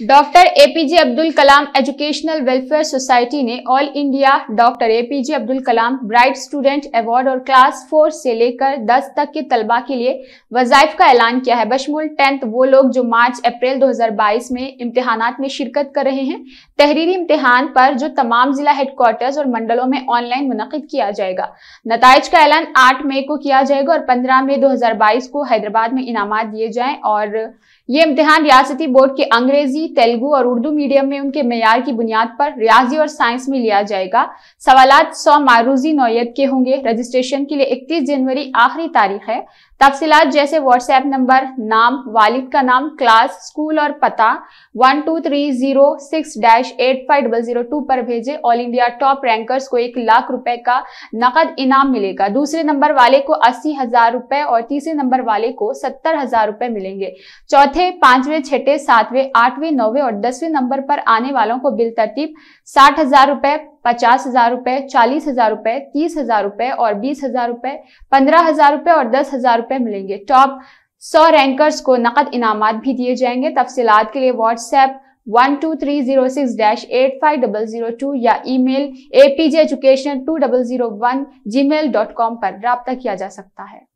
doctor APJ Abdul Kalam educational welfare society ने all India doctor APJ Abdul Kalam bright student award और class four से लेकर दस तक के तलबा के लिए वजायफ का ऐलान किया है बशमूल टेंथ वो लोग जो मार्च अप्रैल 2022 में इम्तहान में शिरकत कर रहे हैं तहरीरी इम्तहान पर जो तमाम जिला हेडक्वार्टर्स और मंडलों में ऑनलाइन मुनद किया जाएगा नतज का ऐलान आठ मई को किया जाएगा और पंद्रह मई दो को हैदराबाद में इनाम दिए जाए और ये इम्तहान रियासती बोर्ड के अंग्रेजी हिंदी तेलुगू और उर्दू मीडियम में उनके मैार की बुनियाद पर रियाजी और साइंस में लिया जाएगा सवाल सौ मारूजी नौयत के होंगे रजिस्ट्रेशन के लिए इकतीस जनवरी आखिरी तारीख है तफसीत जैसे व्हाट्सएप नंबर नाम वालिद का नाम क्लास स्कूल और पता one two three zero six dash eight five double zero two पर भेजे ऑल इंडिया टॉप रैंकर्स को एक लाख रुपए का नकद इनाम मिलेगा दूसरे नंबर वाले को अस्सी हजार रुपए और तीसरे नंबर वाले को सत्तर हजार रुपए मिलेंगे चौथे पांचवें छठे सातवें आठवें नौवे और दसवें नंबर पर आने वालों को बिल तरतीब साठ हजार रुपए पचास हजार रुपए चालीस हजार रुपए तीस हजार रुपए और बीस हजार रुपए पंद्रह हजार रुपए और दस हजार रुपए मिलेंगे टॉप सौ रैंकर्स को नकद इनाम भी दिए जाएंगे तफसीत के लिए WhatsApp one two three zero six dash eight five double zero two या email A P J education two double zero one gmail dot com पर रबता किया जा सकता है